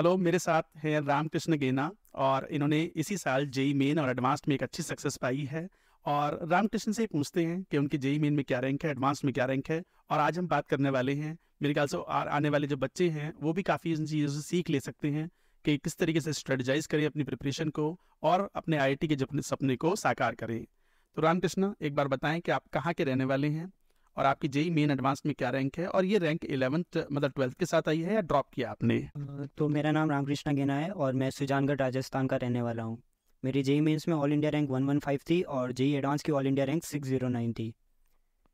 Hello मेरे साथ हैं रामकृष्ण गेना और इन्होंने इसी साल जेई मेन और एडवांस में एक अच्छी सक्सेस पाई है और रामकृष्ण से पूछते हैं कि उनके जेई मेन में क्या रैंक है एडवांस में क्या रैंक है और आज हम बात करने वाले हैं मेरे ख्याल से आने वाले जो बच्चे हैं वो भी काफ़ी इन चीज़ों से सीख ले सकते हैं कि किस तरीके से स्ट्रेटजाइज करें अपनी प्रिपरेशन को और अपने आई के अपने सपने को साकार करें तो रामकृष्ण एक बार बताएं कि आप कहाँ के रहने वाले हैं और आपकी जेई मेन एडवांस में क्या रैंक है और ये रैंक इलेवंथ मतलब ट्वेल्थ के साथ आई है या ड्रॉप किया आपने तो मेरा नाम रामकृष्ण गेना है और मैं सुजानगढ़ राजस्थान का रहने वाला हूँ मेरी जेई मेन्स में all India rank one one five थी और जेई एडवांस की all India rank six zero nine थी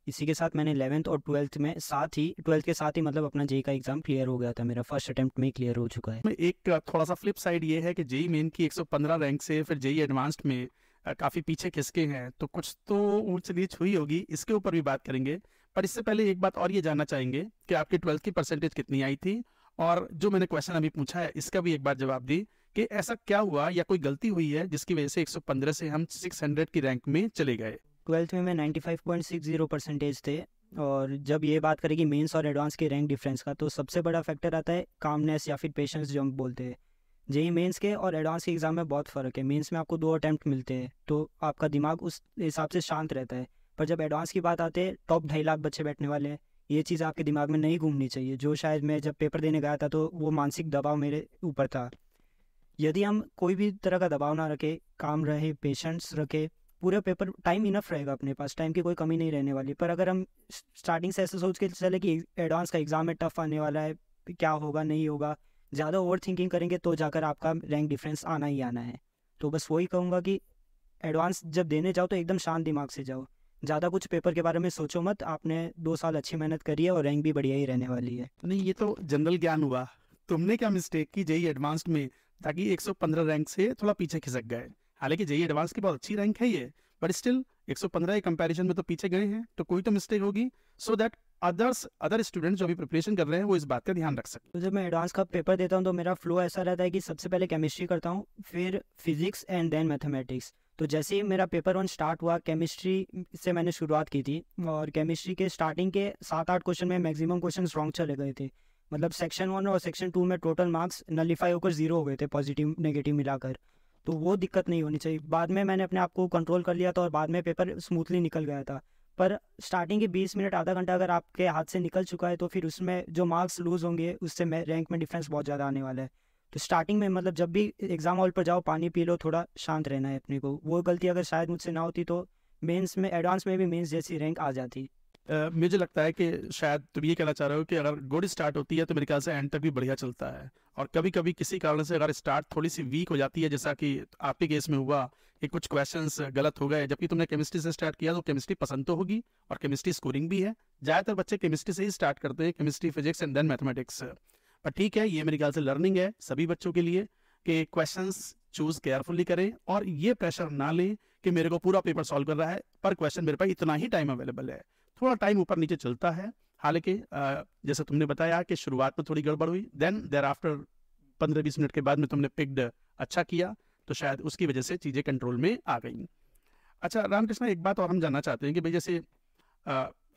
इसी के साथ मैंने इलेवंथ और ट्वेल्थ में साथ ही ट्वेल्थ के साथ ही मतलब अपना जेई का एग्जाम क्लियर हो गया था मेरा फर्स्ट अटेम्प्ट में क्लियर हो चुका है एक थोड़ा सा फ्लिप साइड ये है कि जेई मेन की 115 रैंक से फिर जेई एडवांस्ड में काफी पीछे खिसके हैं तो कुछ तो ऊंच नीच हुई होगी इसके ऊपर भी बात करेंगे पर इससे पहले एक बात और ये जानना चाहेंगे कि आपकी ट्वेल्थ की परसेंटेज कितनी आई थी और जो मैंने क्वेश्चन अभी पूछा है इसका भी एक बार जवाब दी कि ऐसा क्या हुआ या कोई गलती हुई है जिसकी वजह से 115 से हम 600 की रैंक में चले गए ट्वेल्थ में मैं 95.60 परसेंटेज थे और जब ये बात करेगी मेंस और एडवांस की रैंक डिफरेंस का तो सबसे बड़ा फैक्टर आता है कामनेस या फिर पेशेंस जो हम बोलते हैं जेई मेन्स के और एडवांस के एग्ज़ाम में बहुत फ़र्क है मेन्स में आपको दो अटैम्प्ट मिलते हैं तो आपका दिमाग उस हिसाब से शांत रहता है पर जब एडवांस की बात आते हैं टॉप ढाई लाख बच्चे बैठने वाले हैं ये चीज़ आपके दिमाग में नहीं घूमनी चाहिए जो शायद मैं जब पेपर देने गया था तो वो मानसिक दबाव मेरे ऊपर था यदि हम कोई भी तरह का दबाव ना रखें काम रहे पेशेंस रखें पूरा पेपर टाइम इनफ रहेगा अपने पास टाइम की कोई कमी नहीं रहने वाली पर अगर हम स्टार्टिंग से ऐसा सोच के चले कि एडवांस का एग्ज़ाम है टफ आने वाला है क्या होगा नहीं होगा ज़्यादा ओवर थिंकिंग करेंगे तो जाकर आपका रैंक डिफरेंस आना ही आना है तो बस वही कहूँगा कि एडवांस जब देने जाओ तो एकदम शांत दिमाग से जाओ ज़्यादा कुछ पेपर के बारे में सोचो मत आपने दो साल अच्छी मेहनत करी है और रैंक भी बढ़िया ही रहने वाली है नहीं ये तो जनरल ज्ञान हुआ तुमने क्या मिस्टेक की जेई एडवांस में ताकि 115 रैंक से थोड़ा पीछे खिसक गए हालांकि जेई एडवांस की बहुत अच्छी रैंक है ये बट स्टिल 115 के कंपेरिजन में तो पीछे गए हैं तो कोई तो मिस्टेक होगी so that others other student जो अभी प्रिपरेशन कर रहे हैं वो इस बात का ध्यान रख सकते हैं तो जब मैं एडवांस का पेपर देता हूँ तो मेरा फ्लो ऐसा रहता है कि सबसे पहले केमिस्ट्री करता हूँ फिर फिजिक्स एंड देन मैथमेटिक्स तो जैसे ही मेरा पेपर वन स्टार्ट हुआ केमिस्ट्री से मैंने शुरुआत की थी और केमिस्ट्री के स्टार्टिंग के सात आठ क्वेश्चन में मैक्सिमम क्वेश्चन रॉन्ग चले गए थे मतलब सेक्शन वन और सेक्शन टू में टोटल मार्क्स नलीफाई होकर जीरो हो गए थे पॉजिटिव नेगेटिव मिलाकर तो वो दिक्कत नहीं होनी चाहिए बाद में मैंने अपने आप को कंट्रोल कर लिया था और बाद में पेपर स्मूथली निकल गया था पर स्टार्टिंग के 20 मिनट आधा घंटा अगर आपके हाथ से निकल चुका है तो फिर उसमें जो मार्क्स लूज होंगे उससे मैं रैंक में डिफरेंस बहुत ज़्यादा आने वाला है तो स्टार्टिंग में मतलब जब भी एग्ज़ाम हॉल पर जाओ पानी पी लो थोड़ा शांत रहना है अपने को वो गलती अगर शायद मुझसे ना होती तो मेंस में एडवांस में भी मेंस जैसी रैंक आ जाती मुझे लगता है कि शायद तुम ये कहना चाह रहे हो कि अगर गुड स्टार्ट होती है तो मेरे ख्याल से एंड तक भी बढ़िया चलता है और कभी कभी किसी कारण से अगर स्टार्ट थोड़ी सी वीक हो जाती है जैसा कि आपके केस में हुआ कि कुछ क्वेश्चन गलत हो गए जबकि तुमने केमिस्ट्री से स्टार्ट किया तो केमिस्ट्री पसंद तो होगी और केमिस्ट्री स्कोरिंग भी है ज़्यादातर बच्चे केमिस्ट्री से ही स्टार्ट करते हैं chemistry physics and then mathematics पर ठीक है ये मेरे ख्याल से लर्निंग है सभी बच्चों के लिए कि क्वेश्चन चूज केयरफुली करें और ये प्रेशर ना लें कि मेरे को पूरा पेपर सॉल्व कर रहा है पर क्वेश्चन मेरे पास इतना ही टाइम अवेलेबल है थोड़ा टाइम ऊपर नीचे चलता है हालांकि जैसे तुमने बताया कि शुरुआत में थोड़ी गड़बड़ हुई देन देर आफ्टर पंद्रह बीस मिनट के बाद में तुमने पिक्ड अच्छा किया तो शायद उसकी वजह से चीज़ें कंट्रोल में आ गई अच्छा रामकृष्ण एक बात और हम जानना चाहते हैं कि भाई जैसे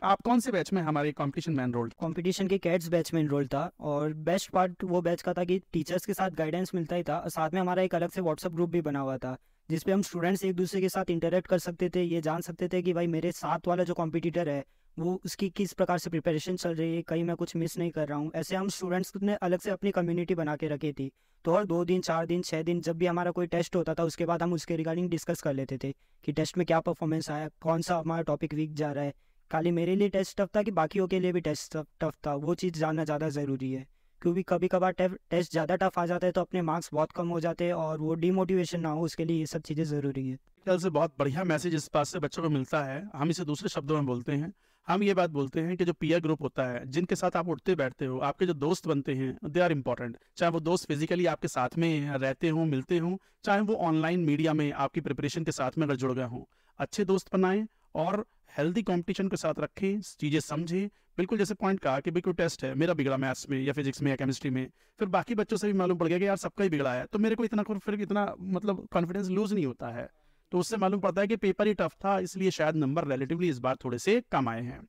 आप कौन से बैच में हमारे कंपटीशन में एनरोल्ड कंपटीशन के कैट्स बैच में एनरोल था और बेस्ट पार्ट वो बैच का था कि टीचर्स के साथ गाइडेंस मिलता ही था और साथ में हमारा एक अलग से व्हाट्सअप ग्रुप भी बना हुआ था जिसपे हम स्टूडेंट्स एक दूसरे के साथ इंटरेक्ट कर सकते थे ये जान सकते थे कि भाई मेरे साथ वाला जो कॉम्पिटिटर है वो उसकी किस प्रकार से प्रिपरेशन चल रही है कहीं मैं कुछ मिस नहीं कर रहा हूँ ऐसे हम स्टूडेंट्स ने अलग से अपनी कम्युनिटी बना के रखी थी तो हर दो दिन चार दिन छः दिन जब भी हमारा कोई टेस्ट होता था उसके बाद हम उसके रिगार्डिंग डिस्कस कर लेते थे कि टेस्ट में क्या परफॉर्मेंस आया कौन सा हमारा टॉपिक वीक जा रहा है खाली मेरे लिए टेस्ट टफ था कि बाकियों के लिए भी टेस्ट टफ था वो चीज़ जानना ज़्यादा ज़रूरी है क्योंकि कभी कभार टेस्ट ज़्यादा टफ आ जाता है तो अपने मार्क्स बहुत कम हो जाते हैं और वो डिमोटिवेशन ना हो उसके लिए ये सब चीज़ें ज़रूरी है कल से बहुत बढ़िया मैसेज इस पास से बच्चों को मिलता है हम इसे दूसरे शब्दों में बोलते हैं हम ये बात बोलते हैं कि जो पीयर ग्रुप होता है जिनके साथ आप उठते बैठते हो आपके जो दोस्त बनते हैं दे आर इम्पॉर्टेंट चाहे वो दोस्त फिजिकली आपके साथ में रहते हो मिलते हो चाहे वो ऑनलाइन मीडिया में आपकी प्रिपरेशन के साथ में अगर जुड़ गए हों अच्छे दोस्त बनाएं और हेल्दी कंपटीशन के साथ रखें चीज़ें समझें बिल्कुल जैसे पॉइंट कहा कि बिल्कुल टेस्ट है मेरा बिगड़ा मैथ्स में या फिजिक्स में या केमिस्ट्री में फिर बाकी बच्चों से भी मालूम पड़ गया कि यार सबका ही बिगड़ा है तो मेरे को इतना फिर इतना मतलब कॉन्फिडेंस लूज नहीं होता है तो उससे मालूम पड़ता है कि पेपर ही टफ था इसलिए शायद नंबर रिलेटिवली इस बार थोड़े से कम आए हैं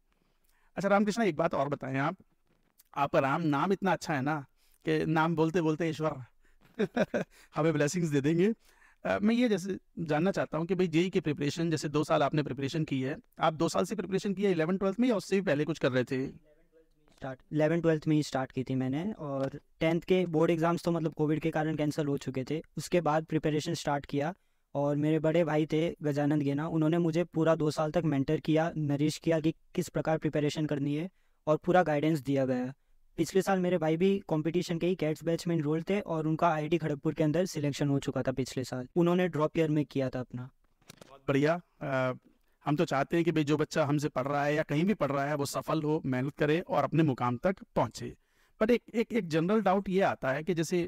अच्छा रामकृष्ण एक बात और बताएं आप आपका राम नाम इतना अच्छा है ना कि नाम बोलते बोलते ईश्वर हमें ब्लेसिंग्स दे देंगे मैं ये जैसे जानना चाहता हूँ कि भाई जेई की प्रिपरेशन जैसे दो साल आपने प्रिपरेशन की है आप दो साल से प्रिपरेशन किया है इलेवन ट्वेल्थ में या उससे भी पहले कुछ कर रहे थे स्टार्ट इलेवन ट्वेल्थ में ही स्टार्ट की थी मैंने और टेंथ के बोर्ड एग्ज़ाम्स तो मतलब कोविड के कारण कैंसिल हो चुके थे उसके बाद प्रिपरेशन स्टार्ट किया और मेरे बड़े भाई थे गजानंद गेना उन्होंने मुझे पूरा दो साल तक मेंटर किया नरिश किया कि किस प्रकार प्रिपरेशन करनी है और पूरा गाइडेंस दिया गया पिछले साल मेरे भाई भी कंपटीशन के ही कैट्स बैच में इनरोल थे और उनका आई खड़गपुर के अंदर सिलेक्शन हो चुका था पिछले साल उन्होंने ड्रॉप ईयर में किया था अपना बहुत बढ़िया हम तो चाहते हैं कि भाई जो बच्चा हमसे पढ़ रहा है या कहीं भी पढ़ रहा है वो सफल हो मेहनत करे और अपने मुकाम तक पहुंचे बट एक एक एक जनरल डाउट ये आता है कि जैसे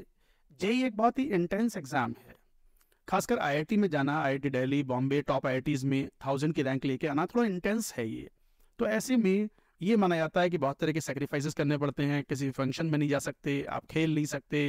जेई e एक बहुत ही इंटेंस एग्जाम है खासकर आईआईटी में जाना IIT Delhi Bombay top IITs में थाउजेंड की रैंक लेके आना थोड़ा इंटेंस है ये तो ऐसे में ये माना जाता है कि बहुत तरह के सेक्रीफाइसेस करने पड़ते हैं किसी फंक्शन में नहीं जा सकते आप खेल नहीं सकते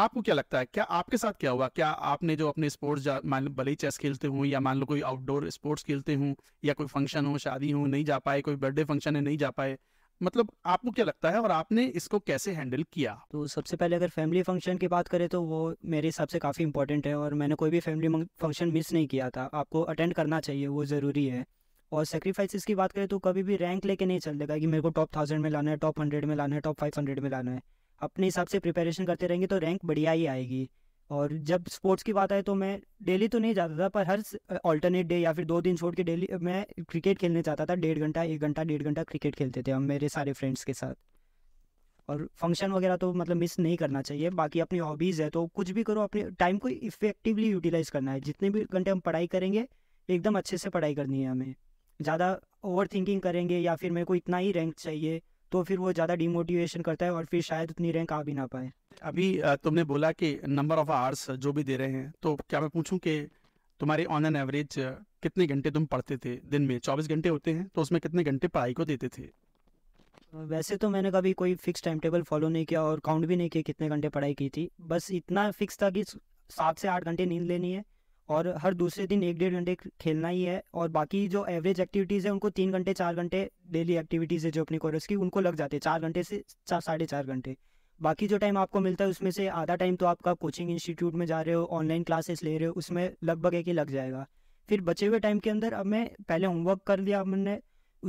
आपको क्या लगता है क्या आपके साथ क्या हुआ क्या आपने जो अपने स्पोर्ट्स मान लो भले चेस खेलते हों या मान लो कोई आउटडोर स्पोर्ट्स खेलते हों या कोई फंक्शन हो शादी हो नहीं जा पाए कोई बर्थडे फंक्शन है नहीं जा पाए मतलब आपको क्या लगता है और आपने इसको कैसे हैंडल किया तो सबसे पहले अगर फैमिली फंक्शन की बात करें तो वो मेरे हिसाब से काफ़ी इंपॉर्टेंट है और मैंने कोई भी फैमिली फंक्शन मिस नहीं किया था आपको अटेंड करना चाहिए वो ज़रूरी है और सेक्रीफाइसिस की बात करें तो कभी भी रैंक लेके नहीं चल देगा कि मेरे को टॉप थाउजेंड में लाना है टॉप हंड्रेड में लाना है टॉप फाइव हंड्रेड में लाना है अपने हिसाब से प्रिपरेशन करते रहेंगे तो रैंक बढ़िया ही आएगी और जब स्पोर्ट्स की बात आए तो मैं डेली तो नहीं जाता था पर हर ऑल्टरनेट डे या फिर दो दिन छोड़ के डेली मैं क्रिकेट खेलने जाता था डेढ़ घंटा एक घंटा डेढ़ घंटा क्रिकेट खेलते थे हम मेरे सारे फ्रेंड्स के साथ और फंक्शन वगैरह तो मतलब मिस नहीं करना चाहिए बाकी अपनी हॉबीज़ है तो कुछ भी करो अपने टाइम को इफ़ेक्टिवली यूटिलाइज़ करना है जितने भी घंटे हम पढ़ाई करेंगे एकदम अच्छे से पढ़ाई करनी है हमें ज़्यादा ओवर थिंकिंग करेंगे या फिर मेरे को इतना ही रैंक चाहिए तो फिर वो ज़्यादा डिमोटिवेशन करता है और फिर शायद उतनी रैंक आ भी ना पाए अभी तुमने बोला कि नंबर ऑफ आवर्स जो भी दे रहे हैं तो क्या मैं पूछूं कि तुम्हारी ऑन एन एवरेज कितने घंटे तुम पढ़ते थे दिन में चौबीस घंटे होते हैं तो उसमें कितने घंटे पढ़ाई को देते थे वैसे तो मैंने कभी कोई फिक्स टाइम टेबल फॉलो नहीं किया और काउंट भी नहीं किया कितने घंटे पढ़ाई की थी बस इतना फिक्स था कि सात से आठ घंटे नींद लेनी है और हर दूसरे दिन एक डेढ़ घंटे खेलना ही है और बाकी जो एवरेज एक्टिविटीज़ है उनको तीन घंटे चार घंटे डेली एक्टिविटीज़ है जो अपनी कोरस की उनको लग जाते हैं चार घंटे से चार साढ़े चार घंटे बाकी जो टाइम आपको मिलता है उसमें से आधा टाइम तो आपका कोचिंग इंस्टीट्यूट में जा रहे हो ऑनलाइन क्लासेस ले रहे हो उसमें लगभग एक ही लग जाएगा फिर बचे हुए टाइम के अंदर अब मैं पहले होमवर्क कर लिया ने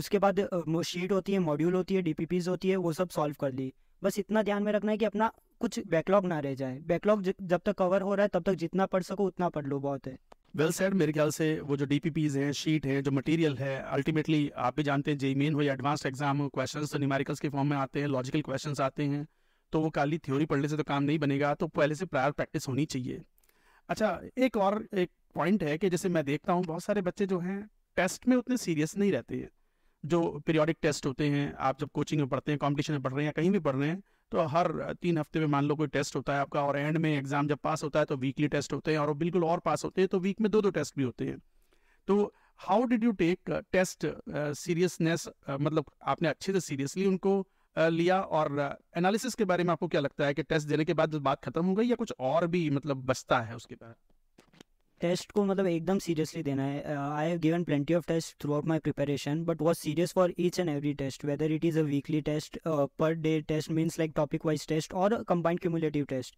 उसके बाद शीट होती है मॉड्यूल होती है डी होती है वो सब सॉल्व कर ली बस इतना ध्यान में रखना है कि अपना कुछ बैकलॉग ना रह जाए बैकलॉग जब तक कवर हो रहा है तब तक जितना पढ़ सको उतना पढ़ लो बहुत है वेल well सेड मेरे ख्याल से वो जो डी हैं शीट हैं जो मटेरियल है अल्टीमेटली आप भी जानते हैं जे मेन हो या एडवांस एग्जाम हो क्वेश्चन तो न्यूमेरिकल्स के फॉर्म में आते हैं लॉजिकल क्वेश्चन आते हैं तो वो खाली थ्योरी पढ़ने से तो काम नहीं बनेगा तो पहले से प्रायर प्रैक्टिस होनी चाहिए अच्छा एक और एक पॉइंट है कि जैसे मैं देखता हूँ बहुत सारे बच्चे जो हैं टेस्ट में उतने सीरियस नहीं रहते हैं जो पीरियोडिक टेस्ट होते हैं आप जब कोचिंग में पढ़ते हैं कॉम्पिटिशन में पढ़ रहे हैं कहीं भी पढ़ रहे हैं तो हर तीन हफ्ते में मान लो कोई टेस्ट होता है आपका और एंड में एग्जाम जब पास होता है तो वीकली टेस्ट होते हैं और बिल्कुल और पास होते हैं तो वीक में दो दो टेस्ट भी होते हैं तो how did you take test seriousness मतलब आपने अच्छे से सीरियसली उनको uh, लिया और एनालिसिस uh, के बारे में आपको क्या लगता है कि टेस्ट देने के बाद बात खत्म हो गई या कुछ और भी मतलब बचता है उसके बाद टेस्ट को मतलब एकदम सीरियसली देना है I have given plenty of test throughout my preparation but was serious for each and every test whether it is a weekly test per day test means like topic wise test और combined cumulative test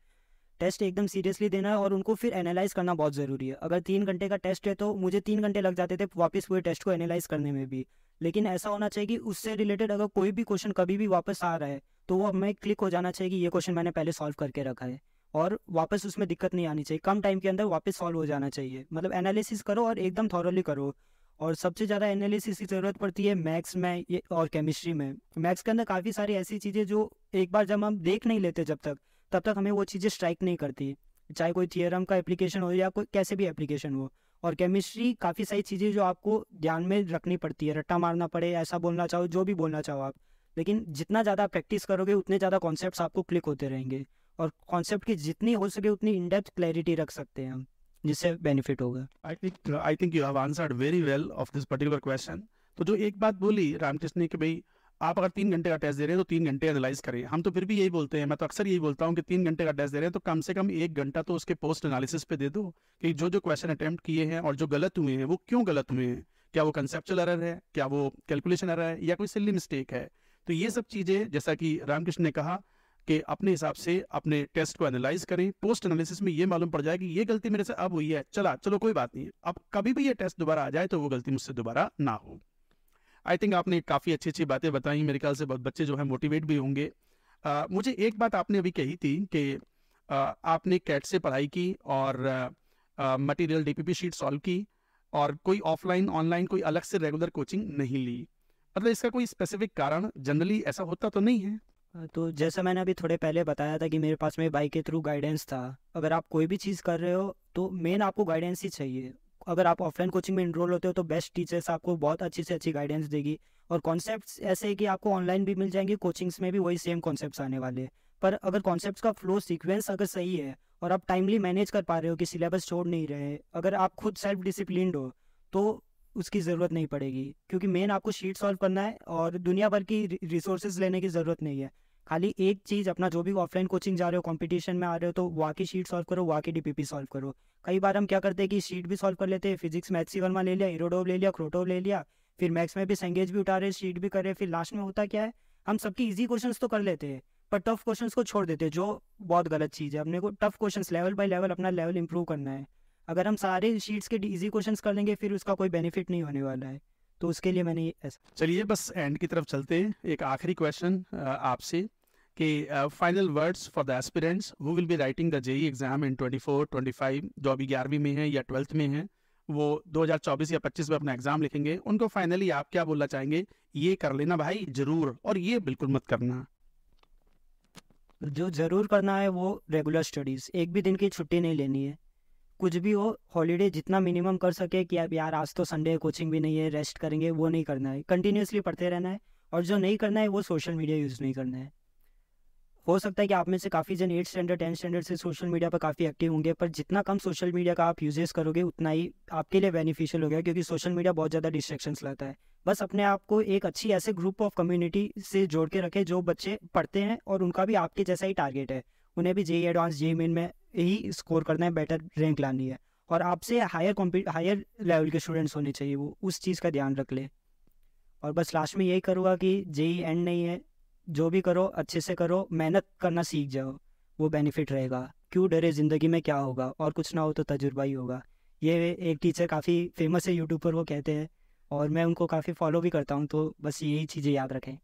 test एकदम seriously देना है और उनको फिर analyse करना बहुत ज़रूरी है अगर तीन घंटे का टेस्ट है तो मुझे तीन घंटे लग जाते थे वापस पूरे टेस्ट को एनालाइज करने में भी लेकिन ऐसा होना चाहिए कि उससे रिलेटेड अगर कोई भी क्वेश्चन कभी भी वापस आ रहा है तो वो हमें क्लिक हो जाना चाहिए कि ये क्वेश्चन मैंने पहले सॉल्व करके रखा है और वापस उसमें दिक्कत नहीं आनी चाहिए कम टाइम के अंदर वापस सॉल्व हो जाना चाहिए मतलब एनालिसिस करो और एकदम थॉरली करो और सबसे ज़्यादा एनालिसिस की ज़रूरत पड़ती है मैथ्स में ये और केमिस्ट्री में मैथ्स के अंदर काफ़ी सारी ऐसी चीज़ें जो एक बार जब हम देख नहीं लेते जब तक तब तक हमें वो चीज़ें स्ट्राइक नहीं करती चाहे कोई थियरम का एप्लीकेशन हो या कोई कैसे भी एप्लीकेशन हो और केमिस्ट्री काफ़ी सारी चीज़ें जो आपको ध्यान में रखनी पड़ती है रट्टा मारना पड़े ऐसा बोलना चाहो जो भी बोलना चाहो आप लेकिन जितना ज़्यादा प्रैक्टिस करोगे उतने ज़्यादा कॉन्सेप्ट आपको क्लिक होते रहेंगे और कॉन्सेप्ट की जितनी हो सके उतनी इन डेप्थ क्लैरिटी रख सकते हैं हम जिससे बेनिफिट होगा I think I think you have answered very well of this particular question तो जो एक बात बोली रामकृष्ण ने कि भाई आप अगर तीन घंटे का टेस्ट दे रहे हैं तो तीन घंटे एनालाइज करें हम तो फिर भी यही बोलते हैं मैं तो अक्सर यही बोलता हूँ कि तीन घंटे का टेस्ट दे रहे हैं तो कम से कम एक घंटा तो उसके पोस्ट एनालिसिस पे दे दो कि जो जो क्वेश्चन अटेम्प्ट किए हैं और जो गलत हुए हैं वो क्यों गलत हुए हैं क्या वो कंसेप्चुअल अरर है क्या वो कैलकुलेशन अरर है या कोई सिल्ली मिस्टेक है तो ये सब चीज़ें जैसा कि रामकृष्ण ने कहा कि अपने हिसाब से अपने टेस्ट को एनालाइज करें पोस्ट एनालिसिस में ये मालूम पड़ जाए कि ये गलती मेरे से अब हुई है चला चलो कोई बात नहीं अब कभी भी ये टेस्ट दोबारा आ जाए तो वो गलती मुझसे दोबारा ना हो आई थिंक आपने काफ़ी अच्छी अच्छी बातें बताई मेरे ख्याल से बहुत बच्चे जो है मोटिवेट भी होंगे आ, मुझे एक बात आपने अभी कही थी कि आपने कैट से पढ़ाई की और मटेरियल डीपीपी शीट सॉल्व की और कोई ऑफलाइन ऑनलाइन कोई अलग से रेगुलर कोचिंग नहीं ली मतलब इसका कोई स्पेसिफिक कारण जनरली ऐसा होता तो नहीं है तो जैसा मैंने अभी थोड़े पहले बताया था कि मेरे पास में बाइक के थ्रू गाइडेंस था अगर आप कोई भी चीज़ कर रहे हो तो मेन आपको गाइडेंस ही चाहिए अगर आप ऑफलाइन कोचिंग में इनरोल होते हो तो बेस्ट टीचर्स आपको बहुत अच्छी से अच्छी गाइडेंस देगी और कॉन्सेप्ट ऐसे है कि आपको ऑनलाइन भी मिल जाएंगे कोचिंग्स में भी वही सेम कॉन्सेप्ट आने वाले पर अगर कॉन्सेप्ट का फ्लो सिक्वेंस अगर सही है और आप टाइमली मैनेज कर पा रहे हो कि सिलेबस छोड़ नहीं रहे अगर आप खुद सेल्फ डिसिप्लिन हो तो उसकी ज़रूरत नहीं पड़ेगी क्योंकि मेन आपको शीट सॉल्व करना है और दुनिया भर की रिसोर्सेज लेने की ज़रूरत नहीं है खाली एक चीज़ अपना जो भी ऑफलाइन कोचिंग जा रहे हो कंपटीशन में आ रहे हो तो वहाँ की शीट सॉल्व करो वहाँ की डीपीपी सॉल्व करो कई बार हम क्या करते हैं कि शीट भी सॉल्व कर लेते हैं फिजिक्स मैथ्स सी वर्मा ले लिया इरोडोव ले लिया क्रोटोव ले लिया फिर मैथ्स में भी संगेज भी उठा रहे शीट भी कर रहे फिर लास्ट में होता क्या है हम सबकी ईजी क्वेश्चन तो कर लेते हैं पर टफ क्वेश्चन को छोड़ देते हैं जो बहुत गलत चीज़ है अपने को tough question level by level अपना लेवल इंप्रूव करना है अगर हम सारे शीट्स के ईजी क्वेश्चन कर लेंगे फिर उसका कोई बेनिफिट नहीं होने वाला है तो उसके लिए मैंने चलिए बस एंड की तरफ चलते हैं एक आखिरी क्वेश्चन आपसे कि final words for the aspirants who will be writing the JEE exam in 24, 25 जो अभी ग्यारहवीं में है या ट्वेल्थ में है वो 2024 या 25 में अपना एग्जाम लिखेंगे उनको फाइनली आप क्या बोलना चाहेंगे ये कर लेना भाई जरूर और ये बिल्कुल मत करना जो जरूर करना है वो रेगुलर स्टडीज एक भी दिन की छुट्टी नहीं लेनी है कुछ भी हो हॉलीडे जितना मिनिमम कर सके कि अब यार आज तो संडे कोचिंग भी नहीं है रेस्ट करेंगे वो नहीं करना है कंटिन्यूसली पढ़ते रहना है और जो नहीं करना है वो सोशल मीडिया यूज़ नहीं करना है हो सकता है कि आप में से काफ़ी जन एट स्टैंडर्ड टेंथ स्टैंडर्ड से सोशल मीडिया पर काफ़ी एक्टिव होंगे पर जितना कम सोशल मीडिया का आप यूजेस करोगे उतना ही आपके लिए बेनिफिशियल होगा क्योंकि सोशल मीडिया बहुत ज़्यादा डिस्ट्रेक्शंस लाता है बस अपने आप को एक अच्छी ऐसे ग्रुप ऑफ कम्युनिटी से जोड़ के रखें जो बच्चे पढ़ते हैं और उनका भी आपके जैसा ही टारगेट है उन्हें भी जेई एडवांस जेई मेन में ही स्कोर करना है बेटर रैंक लानी है और आपसे हायर कॉम्पिट हायर लेवल के स्टूडेंट्स होने चाहिए वो उस चीज़ का ध्यान रख ले और बस लास्ट में यही करूँगा कि जेई एंड नहीं है जो भी करो अच्छे से करो मेहनत करना सीख जाओ वो बेनिफिट रहेगा क्यों डरे ज़िंदगी में क्या होगा और कुछ ना हो तो तजुर्बा ही होगा ये एक टीचर काफ़ी फेमस है यूट्यूब पर वो कहते हैं और मैं उनको काफ़ी फॉलो भी करता हूँ तो बस यही चीज़ें याद रखें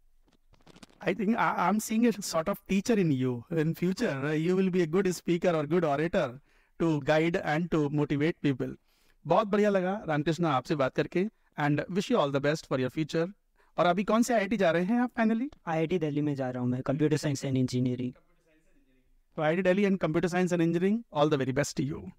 I think I, I'm seeing a sort of teacher in you. In future, uh, you will be a good speaker or good orator to guide and to motivate people. बहुत बढ़िया लगा रामकृष्ण आपसे बात करके and wish you all the best for your future और अभी कौन से आईआईटी जा रहे हैं आप फाइनली आईआईटी दिल्ली में जा रहा हूँ मैं कंप्यूटर साइंस एंड इंजीनियरिंग तो IIT Delhi and computer science and engineering all the very best to you